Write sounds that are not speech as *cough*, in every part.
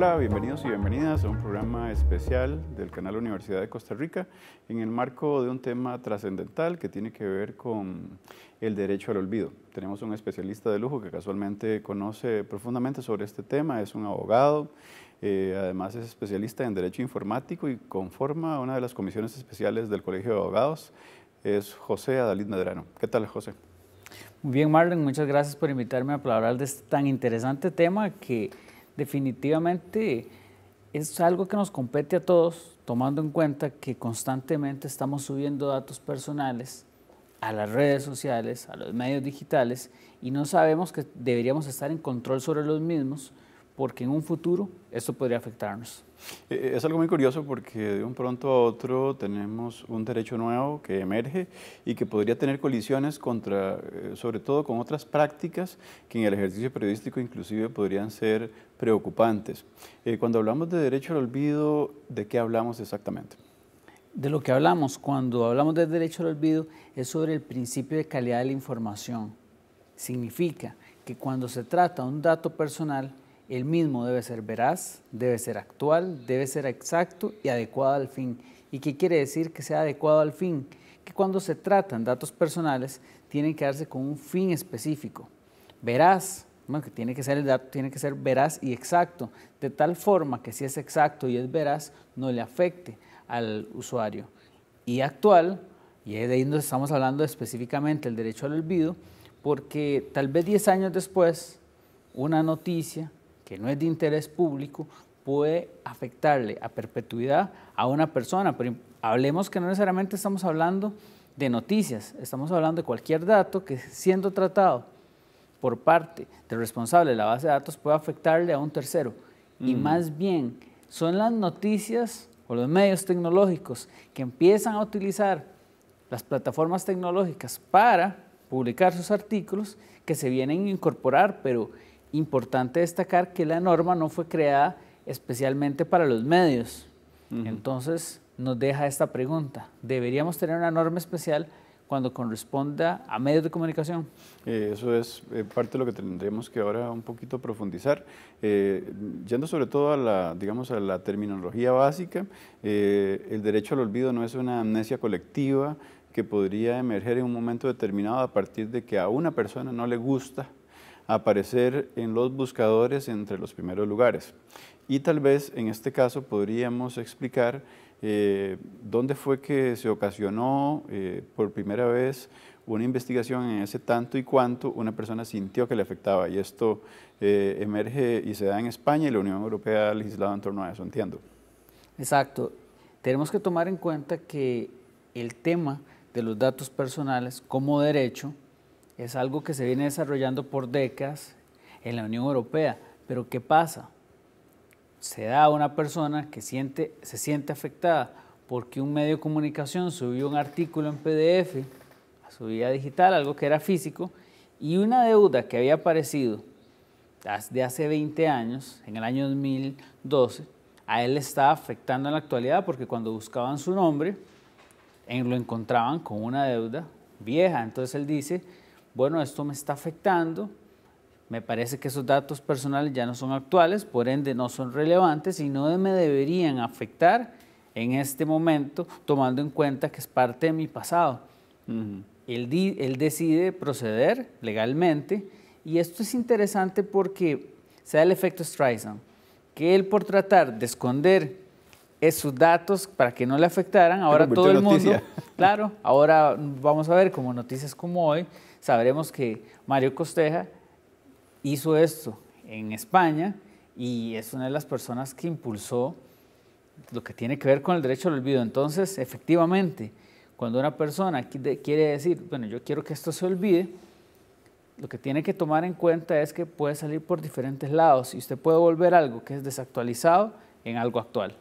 Hola, bienvenidos y bienvenidas a un programa especial del canal Universidad de Costa Rica en el marco de un tema trascendental que tiene que ver con el derecho al olvido. Tenemos un especialista de lujo que casualmente conoce profundamente sobre este tema, es un abogado, eh, además es especialista en derecho informático y conforma una de las comisiones especiales del Colegio de Abogados, es José Adalid Medrano. ¿Qué tal, José? Muy bien, Marlon, muchas gracias por invitarme a hablar de este tan interesante tema que definitivamente es algo que nos compete a todos, tomando en cuenta que constantemente estamos subiendo datos personales a las redes sociales, a los medios digitales, y no sabemos que deberíamos estar en control sobre los mismos, porque en un futuro esto podría afectarnos. Eh, eh, es algo muy curioso porque de un pronto a otro tenemos un derecho nuevo que emerge y que podría tener colisiones contra, eh, sobre todo con otras prácticas que en el ejercicio periodístico inclusive podrían ser preocupantes. cuando hablamos de derecho al olvido, ¿de qué hablamos exactamente? De lo que hablamos cuando hablamos de derecho al olvido es sobre el principio de calidad de la información. Significa que cuando se trata de un dato personal, el mismo debe ser veraz, debe ser actual, debe ser exacto y adecuado al fin. ¿Y qué quiere decir que sea adecuado al fin? Que cuando se tratan datos personales tienen que darse con un fin específico. Veraz, bueno, que tiene que ser el dato, tiene que ser veraz y exacto, de tal forma que si es exacto y es veraz, no le afecte al usuario. Y actual, y de ahí nos estamos hablando específicamente del derecho al olvido, porque tal vez 10 años después, una noticia que no es de interés público puede afectarle a perpetuidad a una persona, pero hablemos que no necesariamente estamos hablando de noticias, estamos hablando de cualquier dato que siendo tratado por parte del responsable de la base de datos puede afectarle a un tercero. Y mm. más bien son las noticias o los medios tecnológicos que empiezan a utilizar las plataformas tecnológicas para publicar sus artículos que se vienen a incorporar, pero importante destacar que la norma no fue creada especialmente para los medios. Entonces nos deja esta pregunta. ¿Deberíamos tener una norma especial cuando corresponda a medios de comunicación? Eh, eso es eh, parte de lo que tendremos que ahora un poquito profundizar. Eh, yendo sobre todo a la, digamos, a la terminología básica, el derecho al olvido no es una amnesia colectiva que podría emerger en un momento determinado a partir de que a una persona no le gusta aparecer en los buscadores entre los primeros lugares. Y tal vez en este caso podríamos explicar eh, dónde fue que se ocasionó eh, por primera vez una investigación en ese tanto y cuanto una persona sintió que le afectaba. Y esto eh, emerge y se da en España y la Unión Europea ha legislado en torno a eso, entiendo. Exacto. Tenemos que tomar en cuenta que el tema de los datos personales como derecho es algo que se viene desarrollando por décadas en la Unión Europea. Pero ¿qué pasa? Se da a una persona que siente, se siente afectada porque un medio de comunicación subió un artículo en PDF a su vida digital, algo que era físico, y una deuda que había aparecido de hace 20 años, en el año 2012, a él le está afectando en la actualidad porque cuando buscaban su nombre, lo encontraban con una deuda vieja. Entonces él dice, bueno, esto me está afectando, me parece que esos datos personales ya no son actuales, por ende no son relevantes y no me deberían afectar en este momento, tomando en cuenta que es parte de mi pasado. él, decide proceder legalmente y esto es interesante porque se da el efecto Streisand, que él por tratar de esconder esos datos para que no le afectaran, ahora todo el mundo, *laughs* claro, ahora vamos a ver como noticias como hoy, sabremos que Mario Costeja hizo esto en España y es una de las personas que impulsó lo que tiene que ver con el derecho al olvido. Entonces, efectivamente, cuando una persona quiere decir, bueno, yo quiero que esto se olvide, lo que tiene que tomar en cuenta es que puede salir por diferentes lados y usted puede volver algo que es desactualizado en algo actual.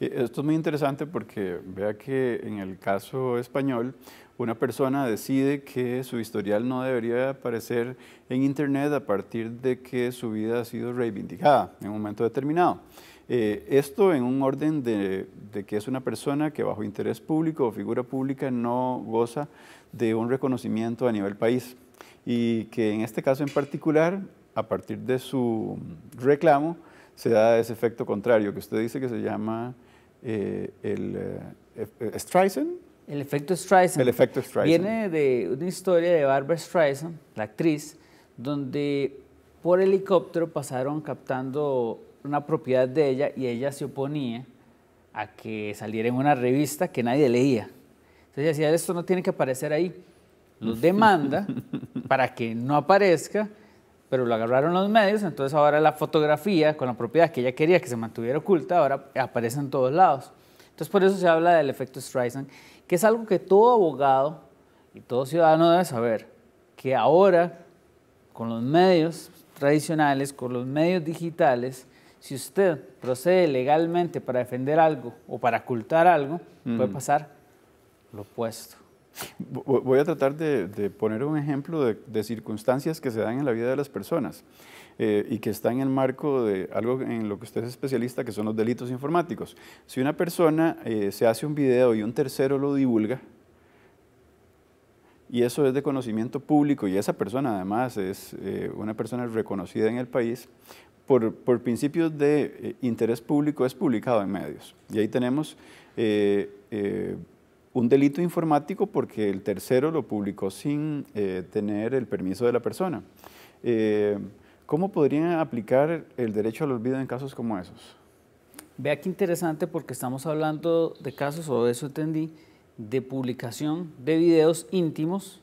Esto es muy interesante porque vea que en el caso español, una persona decide que su historial no debería aparecer en Internet a partir de que su vida ha sido reivindicada en un momento determinado. Eh, esto en un orden de, que es una persona que bajo interés público o figura pública no goza de un reconocimiento a nivel país y que en este caso en particular, a partir de su reclamo, se da ese efecto contrario que usted dice que se llama eh, el eh, eh El efecto Streisand. El efecto Streisand. Viene de una historia de Barbara Streisand, la actriz, donde por helicóptero pasaron captando una propiedad de ella y ella se oponía a que saliera en una revista que nadie leía. Entonces ella decía, esto no tiene que aparecer ahí. Los demanda *laughs* para que no aparezca pero lo agarraron los medios, entonces ahora la fotografía con la propiedad que ella quería que se mantuviera oculta, ahora aparece en todos lados. Entonces por eso se habla del efecto Streisand, que es algo que todo abogado y todo ciudadano debe saber, que ahora con los medios tradicionales, con los medios digitales, si usted procede legalmente para defender algo o para ocultar algo, puede pasar lo opuesto. Voy a tratar de, poner un ejemplo de, circunstancias que se dan en la vida de las personas eh, y que está en el marco de algo en lo que usted es especialista, que son los delitos informáticos. Si una persona eh, se hace un video y un tercero lo divulga, y eso es de conocimiento público y esa persona además es eh, una persona reconocida en el país, por, por principios de interés público es publicado en medios. Y ahí tenemos un delito informático porque el tercero lo publicó sin eh, tener el permiso de la persona. Eh, ¿Cómo podrían aplicar el derecho al olvido en casos como esos? Vea que interesante porque estamos hablando de casos, o eso entendí, de publicación de videos íntimos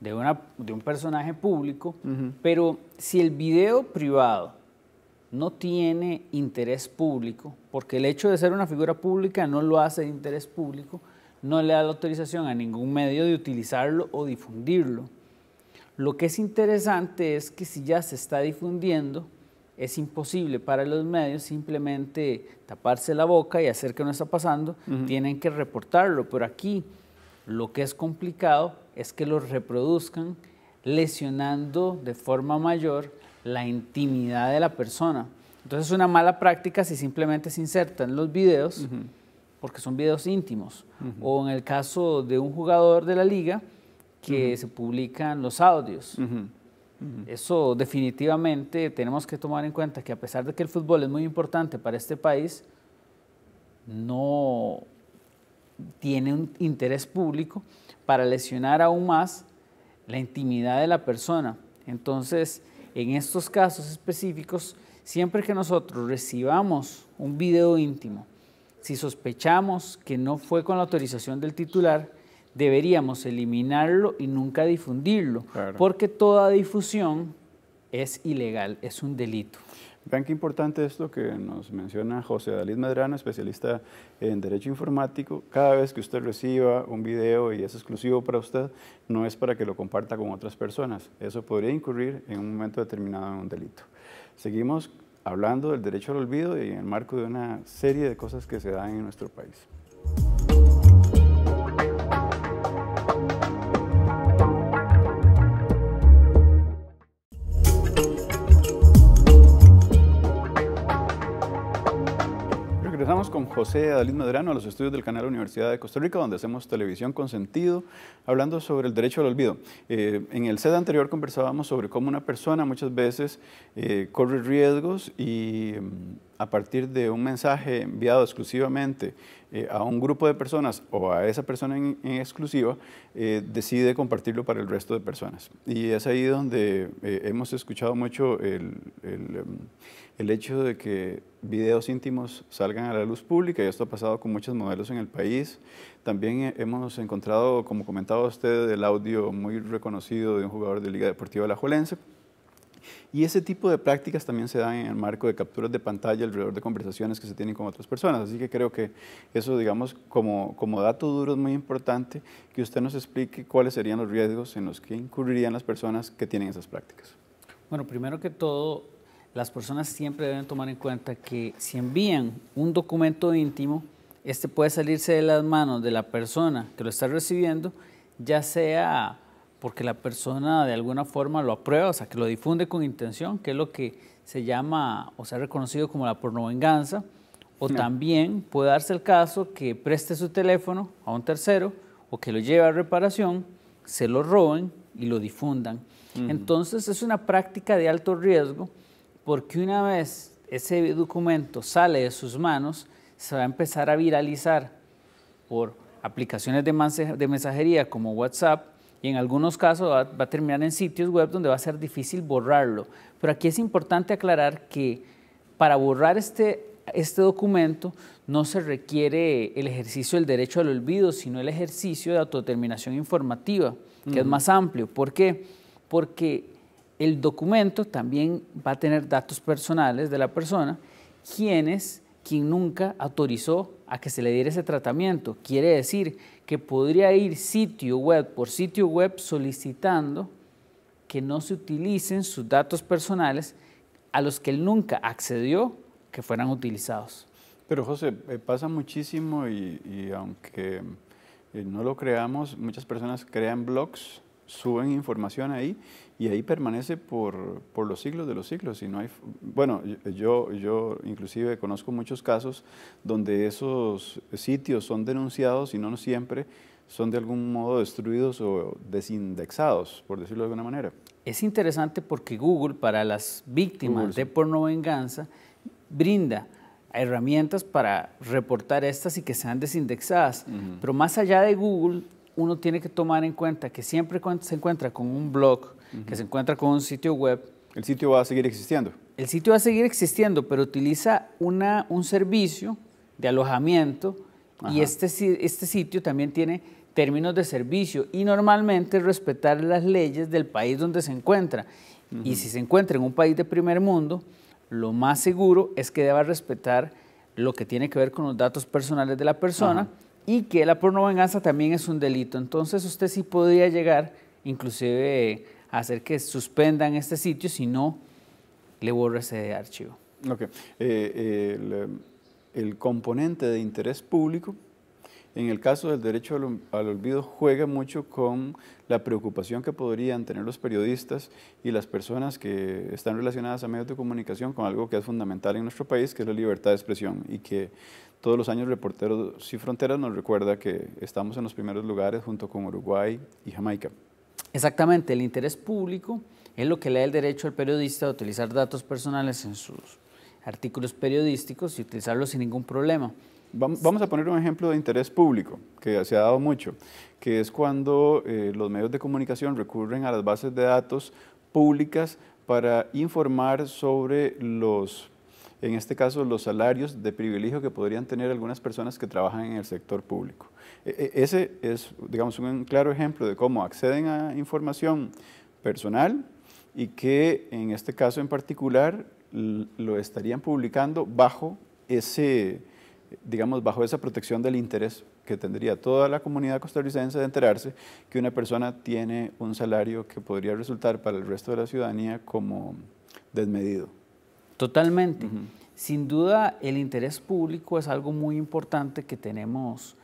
de, un personaje público, pero si el video privado no tiene interés público, porque el hecho de ser una figura pública no lo hace de interés público, no le da la autorización a ningún medio de utilizarlo o difundirlo. Lo que es interesante es que si ya se está difundiendo, es imposible para los medios simplemente taparse la boca y hacer que no está pasando, tienen que reportarlo. Pero aquí lo que es complicado es que lo reproduzcan lesionando de forma mayor la intimidad de la persona. Entonces es una mala práctica si simplemente se insertan los videos porque son videos íntimos. O en el caso de un jugador de la liga, que se publican los audios. Eso definitivamente tenemos que tomar en cuenta que a pesar de que el fútbol es muy importante para este país, no tiene un interés público para lesionar aún más la intimidad de la persona. Entonces, en estos casos específicos, siempre que nosotros recibamos un video íntimo, si sospechamos que no fue con la autorización del titular, deberíamos eliminarlo y nunca difundirlo, porque toda difusión es ilegal, es un delito. Vean qué importante esto que nos menciona José Dalí Medrano, especialista en Derecho Informático. Cada vez que usted reciba un video y es exclusivo para usted, no es para que lo comparta con otras personas. Eso podría incurrir en un momento determinado en un delito. Seguimos hablando del derecho al olvido y en el marco de una serie de cosas que se dan en nuestro país. con José Adalid Medrano a los estudios del canal Universidad de Costa Rica, donde hacemos televisión con sentido, hablando sobre el derecho al olvido. Eh, en el sede anterior conversábamos sobre cómo una persona muchas veces eh, corre riesgos y mm, a partir de un mensaje enviado exclusivamente eh, a un grupo de personas o a esa persona en, exclusiva, eh, decide compartirlo para el resto de personas. Y es ahí donde eh, hemos escuchado mucho em, el, hecho de que videos íntimos salgan a la luz pública, y esto ha pasado con muchos modelos en el país. También hemos encontrado, como comentaba usted, el audio muy reconocido de un jugador de Liga Deportiva La Jolense, y ese tipo de prácticas también se dan en el marco de capturas de pantalla alrededor de conversaciones que se tienen con otras personas. Así que creo que eso, digamos, como, dato duro es muy importante que usted nos explique cuáles serían los riesgos en los que incurrirían las personas que tienen esas prácticas. Bueno, primero que todo, las personas siempre deben tomar en cuenta que si envían un documento íntimo, este puede salirse de las manos de la persona que lo está recibiendo, ya sea porque la persona de alguna forma lo aprueba, o sea, que lo difunde con intención, que es lo que se llama o se ha reconocido como la pornovenganza, o también puede darse el caso que preste su teléfono a un tercero o que lo lleve a reparación, se lo roben y lo difundan. Entonces es una práctica de alto riesgo porque una vez ese documento sale de sus manos, se va a empezar a viralizar por aplicaciones de mensajería como WhatsApp, y en algunos casos va, a terminar en sitios web donde va a ser difícil borrarlo. Pero aquí es importante aclarar que para borrar este, este documento no se requiere el ejercicio del derecho al olvido, sino el ejercicio de autodeterminación informativa, que es más amplio. ¿Por qué? Porque el documento también va a tener datos personales de la persona, quienes, quien nunca autorizó a que se le diera ese tratamiento. Quiere decir que podría ir sitio web por sitio web solicitando que no se utilicen sus datos personales a los que él nunca accedió que fueran utilizados. Pero José, eh, pasa muchísimo y, aunque eh, no lo creamos, muchas personas crean blogs, suben información ahí y ahí permanece por, los siglos de los siglos. Y no hay, bueno, yo, yo inclusive conozco muchos casos donde esos sitios son denunciados y no siempre son de algún modo destruidos o desindexados, por decirlo de alguna manera. Es interesante porque Google para las víctimas de porno venganza brinda herramientas para reportar estas y que sean desindexadas. Pero más allá de Google, uno tiene que tomar en cuenta que siempre cuando se encuentra con un blog, que se encuentra con un sitio web. El sitio va a seguir existiendo. El sitio va a seguir existiendo, pero utiliza una, un servicio de alojamiento y este, este sitio también tiene términos de servicio y normalmente respetar las leyes del país donde se encuentra. Y si se encuentra en un país de primer mundo, lo más seguro es que deba respetar lo que tiene que ver con los datos personales de la persona y que la pornovenganza también es un delito. Entonces usted sí podría llegar inclusive hacer que suspendan este sitio, Si no, le borra ese archivo. Ok. Eh, eh, el, componente de interés público, en el caso del derecho al, al, olvido, juega mucho con la preocupación que podrían tener los periodistas y las personas que están relacionadas a medios de comunicación con algo que es fundamental en nuestro país, que es la libertad de expresión, y que todos los años Reporteros Sin Fronteras nos recuerda que estamos en los primeros lugares junto con Uruguay y Jamaica. Exactamente, el interés público es lo que le da el derecho al periodista a utilizar datos personales en sus artículos periodísticos y utilizarlos sin ningún problema. Vamos a poner un ejemplo de interés público que se ha dado mucho, que es cuando eh, los medios de comunicación recurren a las bases de datos públicas para informar sobre los en este caso los salarios de privilegio que podrían tener algunas personas que trabajan en el sector público. E, e, ese es, digamos, un claro ejemplo de cómo acceden a información personal y que en este caso en particular lo estarían publicando bajo ese, bajo esa protección del interés que tendría toda la comunidad costarricense de enterarse que una persona tiene un salario que podría resultar para el resto de la ciudadanía como desmedido. Totalmente. Sin duda, el interés público es algo muy importante que tenemos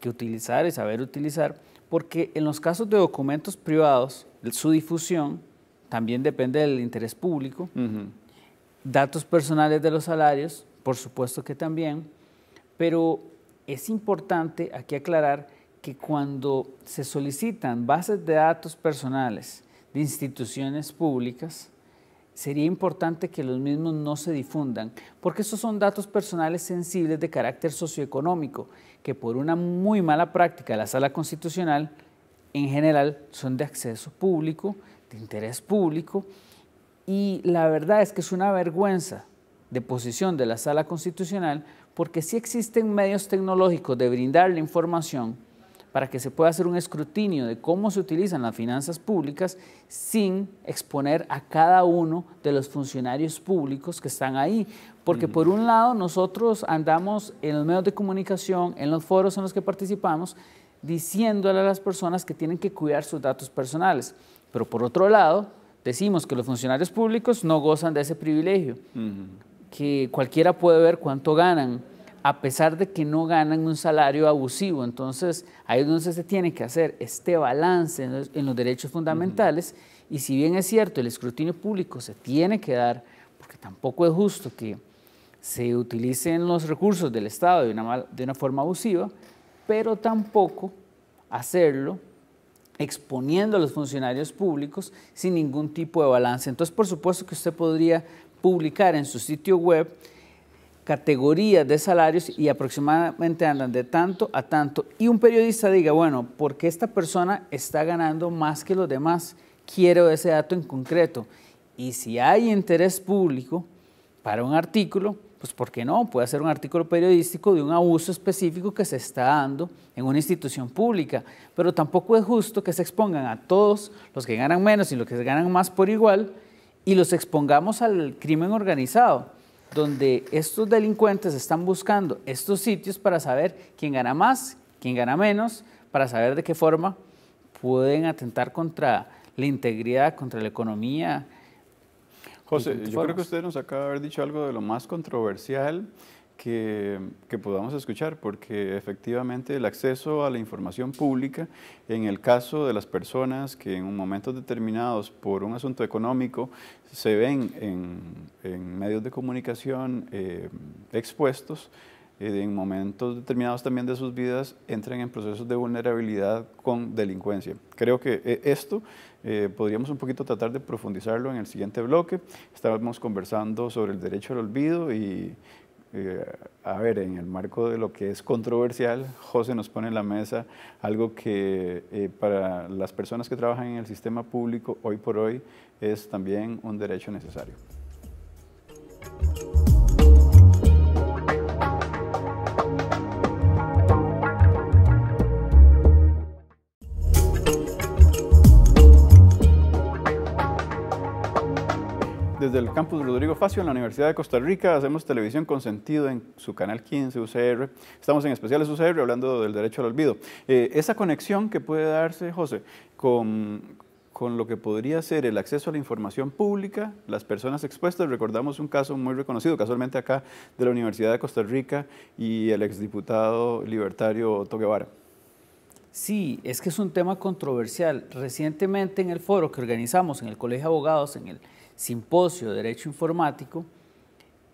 que utilizar y saber utilizar, porque en los casos de documentos privados, su difusión también depende del interés público. Datos personales de los salarios, por supuesto que también, pero es importante aquí aclarar que cuando se solicitan bases de datos personales de instituciones públicas, sería importante que los mismos no se difundan, porque esos son datos personales sensibles de carácter socioeconómico, que por una muy mala práctica de la sala constitucional, en general son de acceso público, de interés público, y la verdad es que es una vergüenza de posición de la sala constitucional, porque sí existen medios tecnológicos de brindar la información, para que se pueda hacer un escrutinio de cómo se utilizan las finanzas públicas sin exponer a cada uno de los funcionarios públicos que están ahí. Porque por un lado nosotros andamos en los medios de comunicación, en los foros en los que participamos, diciéndole a las personas que tienen que cuidar sus datos personales. Pero por otro lado, decimos que los funcionarios públicos no gozan de ese privilegio, que cualquiera puede ver cuánto ganan, a pesar de que no ganan un salario abusivo. Entonces, ahí es donde se tiene que hacer este balance en los, derechos fundamentales. Y si bien es cierto, el escrutinio público se tiene que dar, porque tampoco es justo que se utilicen los recursos del Estado de una, de una forma abusiva, pero tampoco hacerlo exponiendo a los funcionarios públicos sin ningún tipo de balance. Entonces, por supuesto que usted podría publicar en su sitio web categorías de salarios y aproximadamente andan de tanto a tanto. Y un periodista diga, bueno, ¿por qué esta persona está ganando más que los demás? Quiero ese dato en concreto. Y si hay interés público para un artículo, pues ¿por qué no? Puede ser un artículo periodístico de un abuso específico que se está dando en una institución pública. Pero tampoco es justo que se expongan a todos los que ganan menos y los que ganan más por igual y los expongamos al crimen organizado donde estos delincuentes están buscando estos sitios para saber quién gana más, quién gana menos, para saber de qué forma pueden atentar contra la integridad, contra la economía. José, yo creo que usted nos acaba de haber dicho algo de lo más controversial que, podamos escuchar, porque efectivamente el acceso a la información pública, en el caso de las personas que en un momento determinados por un asunto económico se ven en, medios de comunicación eh, expuestos, eh, en momentos determinados también de sus vidas entran en procesos de vulnerabilidad con delincuencia. Creo que eh, esto podríamos un poquito tratar de profundizarlo en el siguiente bloque. Estábamos conversando sobre el derecho al olvido y eh, a ver, en el marco de lo que es controversial, José nos pone en la mesa algo que eh, para las personas que trabajan en el sistema público hoy por hoy es también un derecho necesario. desde campus Rodrigo Facio en la Universidad de Costa Rica. Hacemos televisión con sentido en su canal 15, UCR. Estamos en especiales UCR hablando del derecho al olvido. Eh, esa conexión que puede darse, José, con, con lo que podría ser el acceso a la información pública, las personas expuestas. Recordamos un caso muy reconocido, casualmente acá, de la Universidad de Costa Rica y el exdiputado libertario Otto Guevara. Sí, es que es un tema controversial. Recientemente en el foro que organizamos en el Colegio de Abogados, en el simposio de Derecho Informático,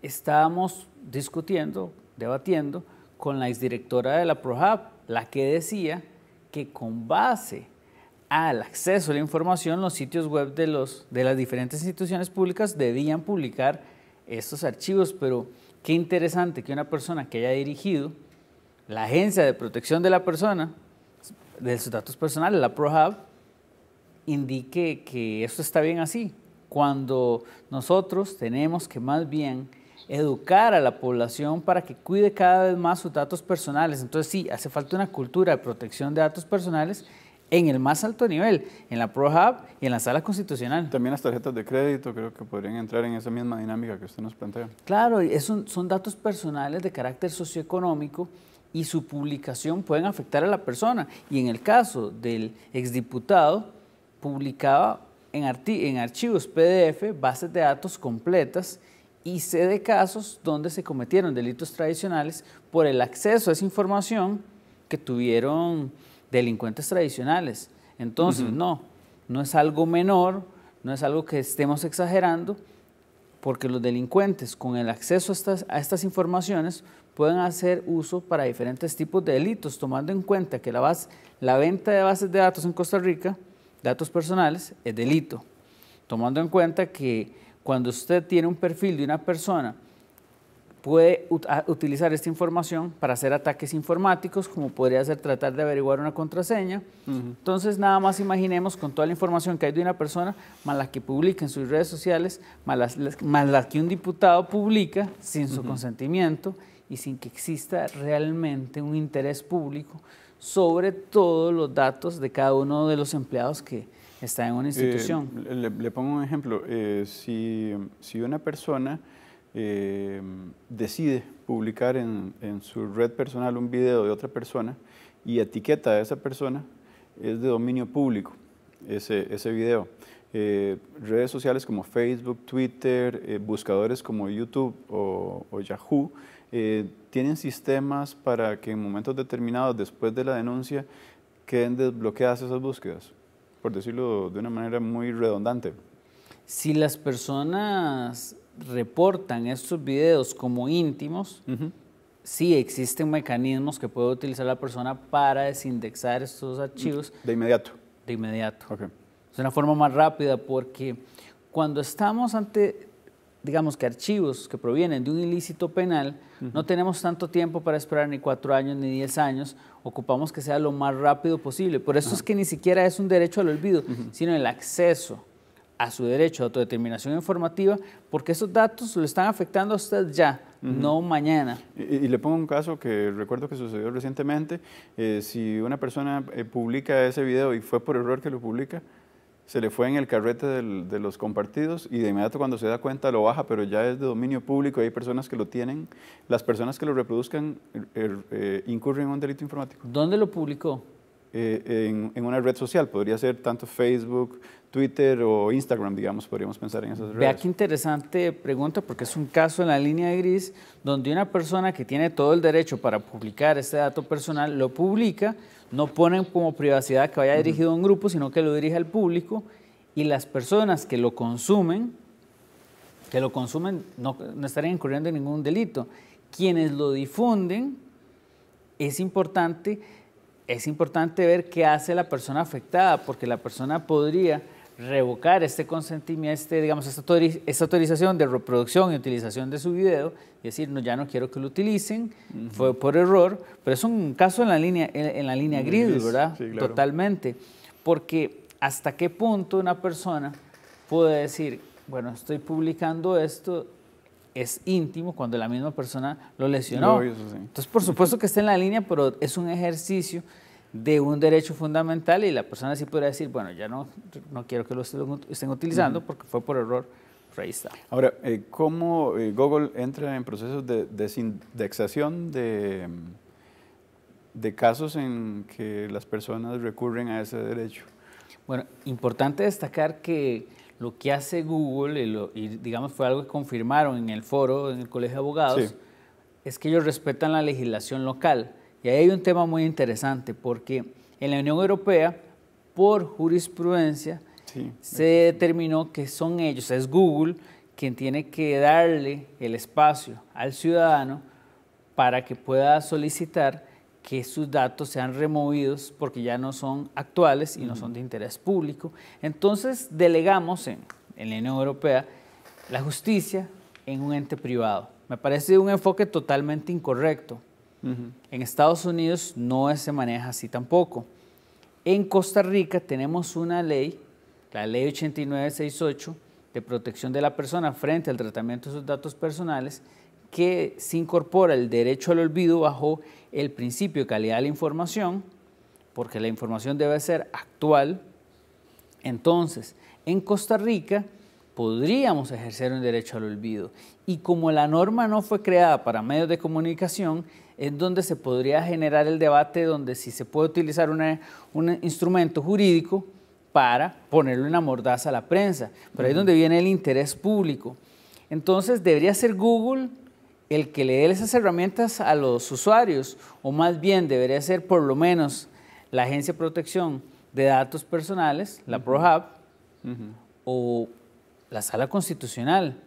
estábamos discutiendo, debatiendo con la exdirectora de la ProHab la que decía que con base al acceso a la información, los sitios web de, las diferentes instituciones públicas debían publicar estos archivos, pero qué interesante que una persona que haya dirigido la Agencia de Protección de la Persona, de sus datos personales, la ProHab indique que esto está bien así cuando nosotros tenemos que más bien educar a la población para que cuide cada vez más sus datos personales. Entonces sí, hace falta una cultura de protección de datos personales en el más alto nivel, en la ProHub y en la sala constitucional. También las tarjetas de crédito creo que podrían entrar en esa misma dinámica que usted nos plantea. Claro, son, son datos personales de carácter socioeconómico y su publicación pueden afectar a la persona. Y en el caso del exdiputado, publicaba en, archivos PDF, bases de datos completas y sé de casos donde se cometieron delitos tradicionales por el acceso a esa información que tuvieron delincuentes tradicionales. Entonces, no, no es algo menor, no es algo que estemos exagerando, porque los delincuentes con el acceso a estas, a estas informaciones pueden hacer uso para diferentes tipos de delitos, tomando en cuenta que la, la venta de bases de datos en Costa Rica datos personales es delito, tomando en cuenta que cuando usted tiene un perfil de una persona, puede utilizar esta información para hacer ataques informáticos, como podría ser tratar de averiguar una contraseña. Entonces, nada más imaginemos con toda la información que hay de una persona, más la que publica en sus redes sociales, más, la que un diputado publica sin su consentimiento y sin que exista realmente un interés público sobre todos los datos de cada uno de los empleados que está en una eh, institución. le, pongo un ejemplo. Eh, si, una persona eh, decide publicar en, su red personal un video de otra persona y etiqueta a esa persona, es de dominio público ese, ese video. Eh, redes sociales como Facebook, Twitter, eh, buscadores como YouTube o, Yahoo, eh, tienen sistemas para que en momentos determinados, después de la denuncia, queden desbloqueadas esas búsquedas, por decirlo de una manera muy redundante. Si las personas reportan estos videos como íntimos, sí existen mecanismos que puede utilizar la persona para desindexar estos archivos. De inmediato. De inmediato. Okay. De una forma más rápida porque cuando estamos ante, digamos que archivos que provienen de un ilícito penal, no tenemos tanto tiempo para esperar ni cuatro años ni diez años, ocupamos que sea lo más rápido posible. Por eso es que ni siquiera es un derecho al olvido, sino el acceso a su derecho a autodeterminación informativa, porque esos datos lo están afectando a usted ya, no mañana. Y, le pongo un caso que recuerdo que sucedió recientemente. Eh, si una persona eh, publica ese video y fue por error que lo publica, se le fue en el carrete de los compartidos y de inmediato cuando se da cuenta lo baja, pero ya es de dominio público, y hay personas que lo tienen. Las personas que lo reproduzcan eh, er, eh, incurren en un delito informático. ¿Dónde lo publicó? Eh, en, una red social, podría ser tanto Facebook, Twitter o Instagram, digamos, podríamos pensar en esas redes. Vea qué interesante pregunta, porque es un caso en la línea gris donde una persona que tiene todo el derecho para publicar este dato personal lo publica, no ponen como privacidad que vaya dirigido a un grupo, sino que lo dirige al público y las personas que lo consumen, que lo consumen no, estarían incurriendo en ningún delito. Quienes lo difunden, es importante, es importante ver qué hace la persona afectada, porque la persona podría revocar este consentimiento, este, digamos, esta, autorización de reproducción y utilización de su video y decir, no, ya no quiero que lo utilicen, fue por error, pero es un caso en la línea, en, la línea gris, ¿verdad? Totalmente. Porque hasta qué punto una persona puede decir, bueno, estoy publicando esto, es íntimo cuando la misma persona lo lesionó. Entonces, por supuesto que está en la línea, pero es un ejercicio de un derecho fundamental y la persona sí podría decir, bueno, ya no, no quiero que lo estén utilizando porque fue por error. Pues ahí está. Ahora, eh, ¿cómo eh, Google entra en procesos de desindexación de, de casos en que las personas recurren a ese derecho? Bueno, importante destacar que lo que hace Google, y, digamos fue algo que confirmaron en el foro, en el Colegio de Abogados, es que ellos respetan la legislación local. Y ahí hay un tema muy interesante porque en la Unión Europea, por jurisprudencia, se determinó que son ellos, es Google, quien tiene que darle el espacio al ciudadano para que pueda solicitar que sus datos sean removidos porque ya no son actuales y no son de interés público. Entonces delegamos en, la Unión Europea la justicia en un ente privado. Me parece un enfoque totalmente incorrecto. En Estados Unidos no se maneja así tampoco. En Costa Rica tenemos una ley, la ley 8968, de protección de la persona frente al tratamiento de sus datos personales, que se incorpora el derecho al olvido bajo el principio de calidad de la información, porque la información debe ser actual. Entonces, en Costa Rica podríamos ejercer un derecho al olvido. Y como la norma no fue creada para medios de comunicación, es donde se podría generar el debate donde si se puede utilizar un instrumento jurídico para ponerle una mordaza a la prensa. Pero ahí es donde viene el interés público. Entonces debería ser Google el que le dé esas herramientas a los usuarios, o más bien debería ser por lo menos la Agencia de Protección de Datos Personales, la ProHub, o la Sala Constitucional,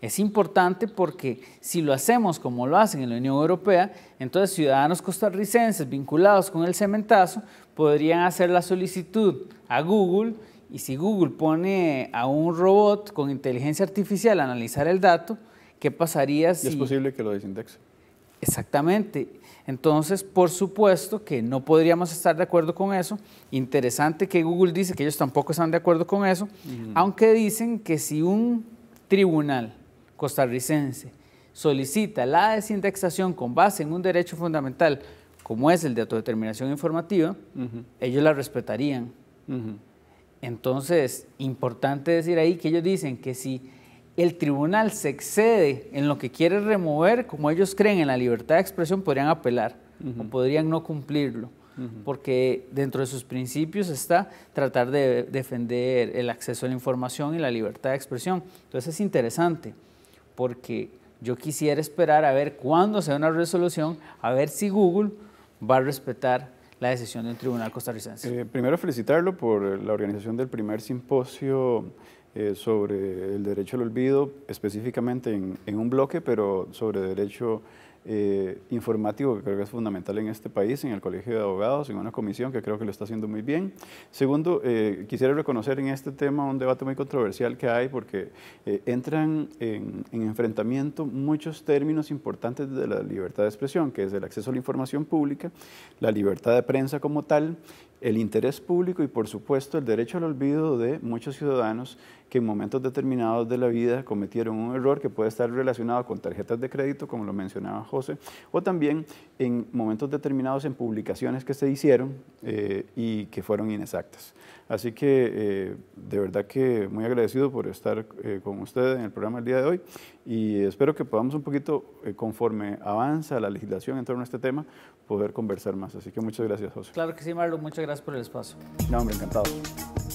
es importante porque si lo hacemos como lo hacen en la Unión Europea, entonces ciudadanos costarricenses vinculados con el cementazo podrían hacer la solicitud a Google y si Google pone a un robot con inteligencia artificial a analizar el dato, ¿qué pasaría si... es posible que lo desindexe. Exactamente. Entonces, por supuesto que no podríamos estar de acuerdo con eso. Interesante que Google dice que ellos tampoco están de acuerdo con eso, aunque dicen que si un tribunal costarricense solicita la desindexación con base en un derecho fundamental como es el de autodeterminación informativa, ellos la respetarían. Entonces, importante decir ahí que ellos dicen que si el tribunal se excede en lo que quiere remover, como ellos creen en la libertad de expresión, podrían apelar o podrían no cumplirlo, porque dentro de sus principios está tratar de defender el acceso a la información y la libertad de expresión. Entonces es interesante porque yo quisiera esperar a ver cuándo sea una resolución, a ver si Google va a respetar la decisión del Tribunal Costarricense. Eh, primero felicitarlo por eh, la organización del primer simposio eh, sobre el derecho al olvido, específicamente en, en, un bloque, pero sobre derecho eh, informativo, que creo que es fundamental en este país, en el Colegio de Abogados, en una comisión que creo que lo está haciendo muy bien. Segundo, eh, quisiera reconocer en este tema un debate muy controversial que hay, porque eh, entran en, enfrentamiento muchos términos importantes de la libertad de expresión, que es el acceso a la información pública, la libertad de prensa como tal el interés público y por supuesto el derecho al olvido de muchos ciudadanos que en momentos determinados de la vida cometieron un error que puede estar relacionado con tarjetas de crédito, como lo mencionaba José, o también en momentos determinados en publicaciones que se hicieron eh, y que fueron inexactas. Así que eh, de verdad que muy agradecido por estar eh, con ustedes en el programa el día de hoy y espero que podamos un poquito, conforme avanza la legislación en torno a este tema, poder conversar más. Así que muchas gracias, José. Claro que sí, Marlon, muchas gracias por el espacio. No, hombre, encantado.